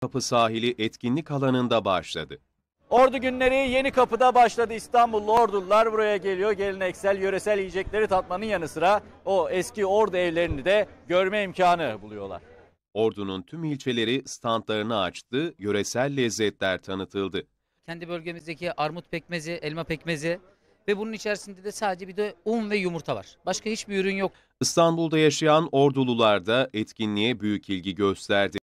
Kapı sahili etkinlik alanında başladı. Ordu günleri yeni kapıda başladı. İstanbullu ordular buraya geliyor. Geleneksel yöresel yiyecekleri tatmanın yanı sıra o eski ordu evlerini de görme imkanı buluyorlar. Ordunun tüm ilçeleri standlarını açtı, yöresel lezzetler tanıtıldı. Kendi bölgemizdeki armut pekmezi, elma pekmezi ve bunun içerisinde de sadece bir de un ve yumurta var. Başka hiçbir ürün yok. İstanbul'da yaşayan ordulular da etkinliğe büyük ilgi gösterdi.